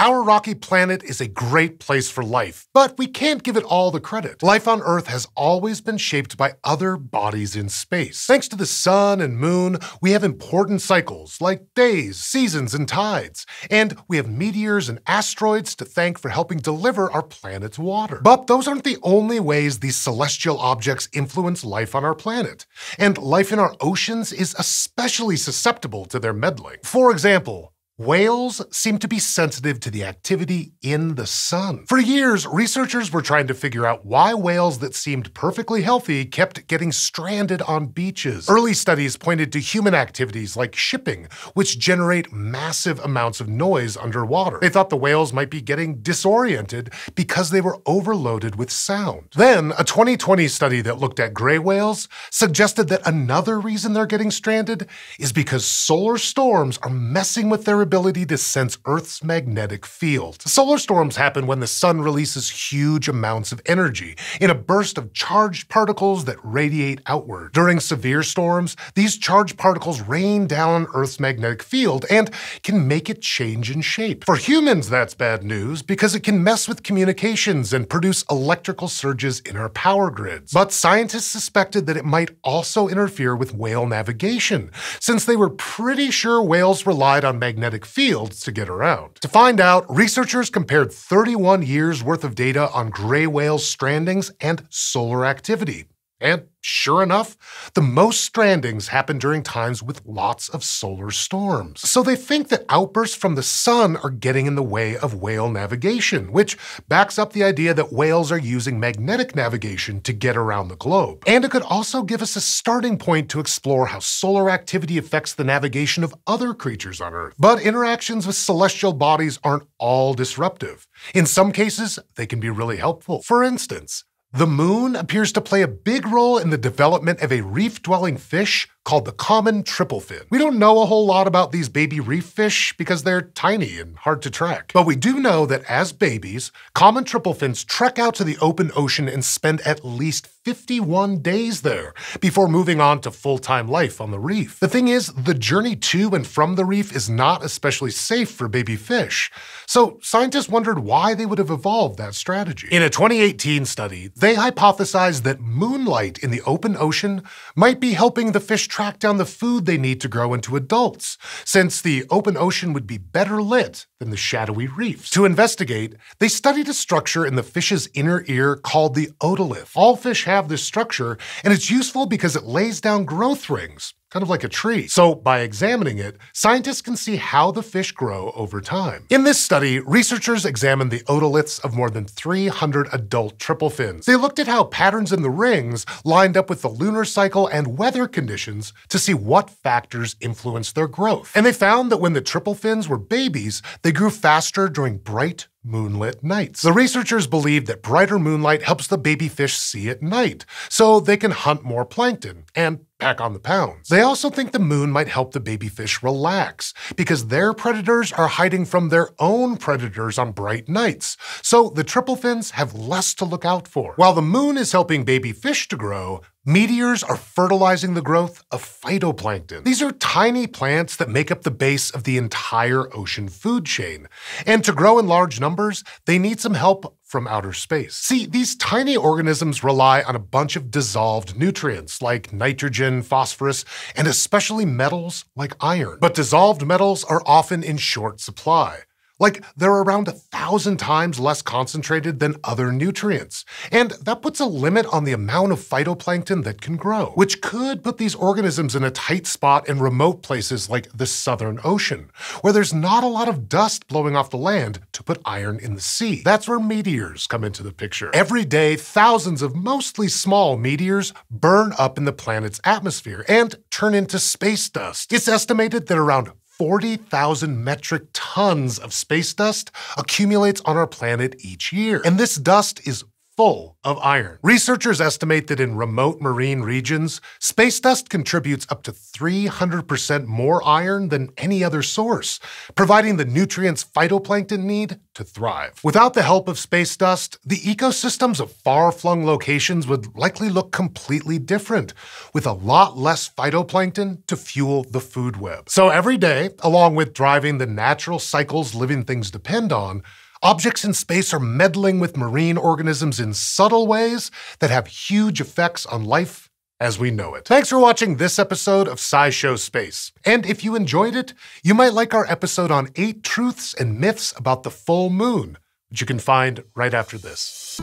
Our rocky planet is a great place for life, but we can't give it all the credit. Life on Earth has always been shaped by other bodies in space. Thanks to the sun and moon, we have important cycles like days, seasons, and tides. And we have meteors and asteroids to thank for helping deliver our planet's water. But those aren't the only ways these celestial objects influence life on our planet. And life in our oceans is especially susceptible to their meddling. For example, Whales seem to be sensitive to the activity in the sun. For years, researchers were trying to figure out why whales that seemed perfectly healthy kept getting stranded on beaches. Early studies pointed to human activities like shipping, which generate massive amounts of noise underwater. They thought the whales might be getting disoriented because they were overloaded with sound. Then, a 2020 study that looked at gray whales suggested that another reason they're getting stranded is because solar storms are messing with their ability to sense Earth's magnetic field. Solar storms happen when the sun releases huge amounts of energy in a burst of charged particles that radiate outward. During severe storms, these charged particles rain down Earth's magnetic field and can make it change in shape. For humans, that's bad news because it can mess with communications and produce electrical surges in our power grids. But scientists suspected that it might also interfere with whale navigation, since they were pretty sure whales relied on magnetic magnetic fields to get around. To find out, researchers compared 31 years worth of data on gray whale strandings and solar activity. And sure enough, the most strandings happen during times with lots of solar storms. So they think that outbursts from the sun are getting in the way of whale navigation, which backs up the idea that whales are using magnetic navigation to get around the globe. And it could also give us a starting point to explore how solar activity affects the navigation of other creatures on Earth. But interactions with celestial bodies aren't all disruptive. In some cases, they can be really helpful. For instance, the moon appears to play a big role in the development of a reef dwelling fish called the common triple fin. We don't know a whole lot about these baby reef fish because they're tiny and hard to track. But we do know that as babies, common triple fins trek out to the open ocean and spend at least 51 days there before moving on to full-time life on the reef. The thing is, the journey to and from the reef is not especially safe for baby fish. So scientists wondered why they would have evolved that strategy. In a 2018 study, they hypothesized that moonlight in the open ocean might be helping the fish track down the food they need to grow into adults, since the open ocean would be better lit than the shadowy reefs. To investigate, they studied a structure in the fish's inner ear called the otolith. All fish have this structure, and it's useful because it lays down growth rings, kind of like a tree. So by examining it, scientists can see how the fish grow over time. In this study, researchers examined the otoliths of more than 300 adult triple fins. They looked at how patterns in the rings lined up with the lunar cycle and weather conditions to see what factors influenced their growth. And they found that when the triple fins were babies, they grew faster during bright, moonlit nights. The researchers believe that brighter moonlight helps the baby fish see at night, so they can hunt more plankton and pack on the pounds. They also think the moon might help the baby fish relax, because their predators are hiding from their own predators on bright nights, so the triple fins have less to look out for. While the moon is helping baby fish to grow, Meteors are fertilizing the growth of phytoplankton. These are tiny plants that make up the base of the entire ocean food chain. And to grow in large numbers, they need some help from outer space. See, these tiny organisms rely on a bunch of dissolved nutrients like nitrogen, phosphorus, and especially metals like iron. But dissolved metals are often in short supply. Like, they're around a thousand times less concentrated than other nutrients. And that puts a limit on the amount of phytoplankton that can grow, which could put these organisms in a tight spot in remote places like the Southern Ocean, where there's not a lot of dust blowing off the land to put iron in the sea. That's where meteors come into the picture. Every day, thousands of mostly small meteors burn up in the planet's atmosphere and turn into space dust. It's estimated that around 40,000 metric tons of space dust accumulates on our planet each year. And this dust is full of iron. Researchers estimate that in remote marine regions, space dust contributes up to 300% more iron than any other source, providing the nutrients phytoplankton need to thrive. Without the help of space dust, the ecosystems of far-flung locations would likely look completely different, with a lot less phytoplankton to fuel the food web. So every day, along with driving the natural cycles living things depend on, Objects in space are meddling with marine organisms in subtle ways that have huge effects on life as we know it. Thanks for watching this episode of SciShow Space. And if you enjoyed it, you might like our episode on eight truths and myths about the full moon, which you can find right after this.